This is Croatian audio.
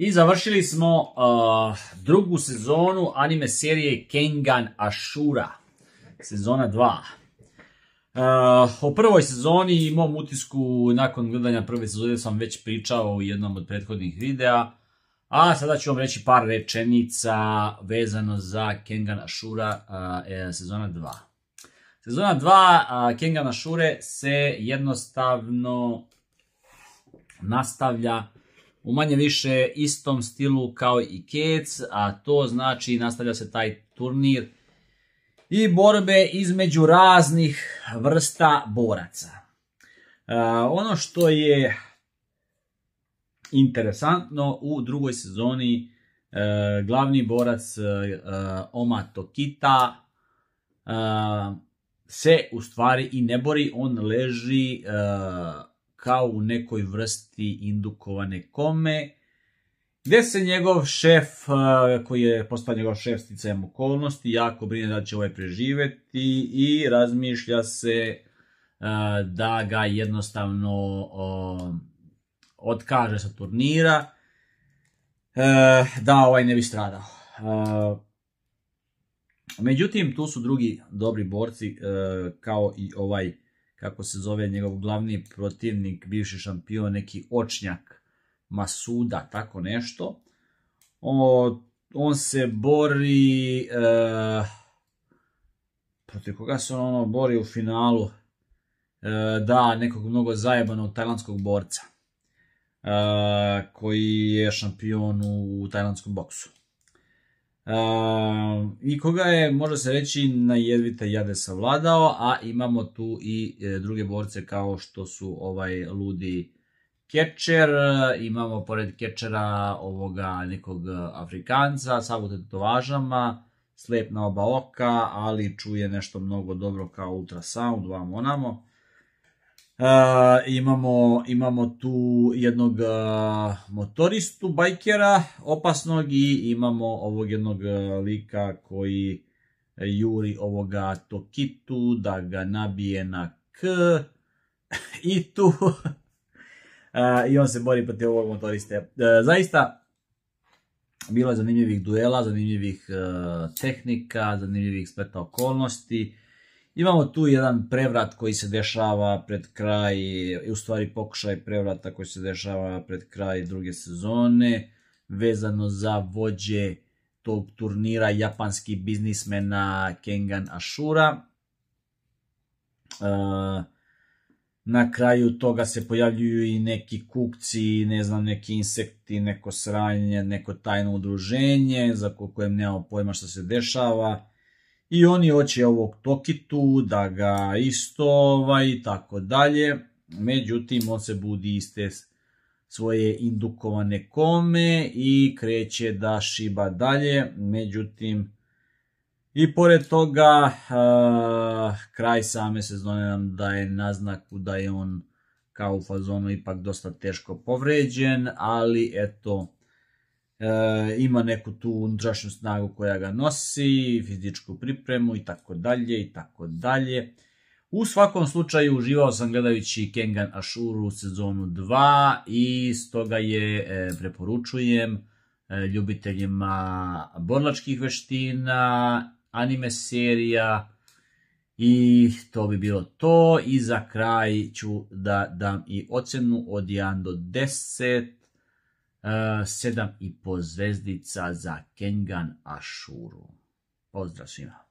I završili smo uh, drugu sezonu anime serije Kengan Ashura, sezona 2. Uh, o prvoj sezoni i mom utisku nakon gledanja prve sezone sam već pričao u jednom od prethodnih videa, a sada ću vam reći par rečenica vezano za Kengan Ashura uh, e, sezona 2. Sezona 2 Kengan Ashure se jednostavno nastavlja u manje više istom stilu kao i Kec, a to znači nastavlja se taj turnir i borbe između raznih vrsta boraca. E, ono što je interesantno, u drugoj sezoni e, glavni borac e, Oma Tokita se u stvari i ne bori, on leži kao u nekoj vrsti indukovane kome, gdje se njegov šef, eh, koji je postao njegov šef sticajem okolnosti, jako brine da će ovaj preživjeti i razmišlja se eh, da ga jednostavno eh, otkaže sa turnira, da ovaj ne bi stradao. Međutim, tu su drugi dobri borci kao i ovaj kako se zove njegov glavni protivnik, bivši šampion, neki očnjak Masuda, tako nešto. on se bori... E, protiv koga se on ono bori u finalu? E, da, nekog mnogo zajebanog tajlanskog borca. E, koji je šampion u tajlandskom boksu. Ehm, i koga je, možda se reći, na jedvite jade savladao, a imamo tu i e, druge borce kao što su ovaj ludi kečer, e, imamo pored kečera ovoga nekog e, Afrikanca, savu tetovažama, slep na oba oka, ali čuje nešto mnogo dobro kao ultrasound, vam onamo. Eh, imamo, imamo tu jednog eh, motoristu, bajkera, opasnog i imamo ovog jednog eh, lika koji juri ovoga Tokitu da ga nabije na K i tu i on se bori protiv ovog motoriste. Zaista bilo je zanimljivih duela, zanimljivih tehnika, zanimljivih spleta okolnosti Imamo tu jedan prevrat koji se dešava pred kraj, u stvari pokušaj prevrata koji se dešava pred kraj druge sezone, vezano za vođe tog turnira japanski biznismena Kengan Ashura. E, na kraju toga se pojavljuju i neki kukci, ne znam, neki insekti, neko sranje, neko tajno udruženje, za kojem nemamo pojma što se dešava i oni hoće ovog Tokitu da ga isto ovaj, i tako dalje. Međutim, on se budi iste svoje indukovane kome i kreće da šiba dalje. Međutim, i pored toga, kraj same sezone nam daje naznaku da je on kao u fazonu ipak dosta teško povređen, ali eto, e, ima neku tu unutrašnju snagu koja ga nosi, fizičku pripremu i tako dalje i tako dalje. U svakom slučaju uživao sam gledajući Kengan Ashuru sezonu 2 i stoga je e, preporučujem e, ljubiteljima borlačkih veština, anime serija i to bi bilo to. I za kraj ću da dam i ocjenu od 1 do 10 7,5 e, zvezdica za Kengan Ashuru. Pozdrav svima.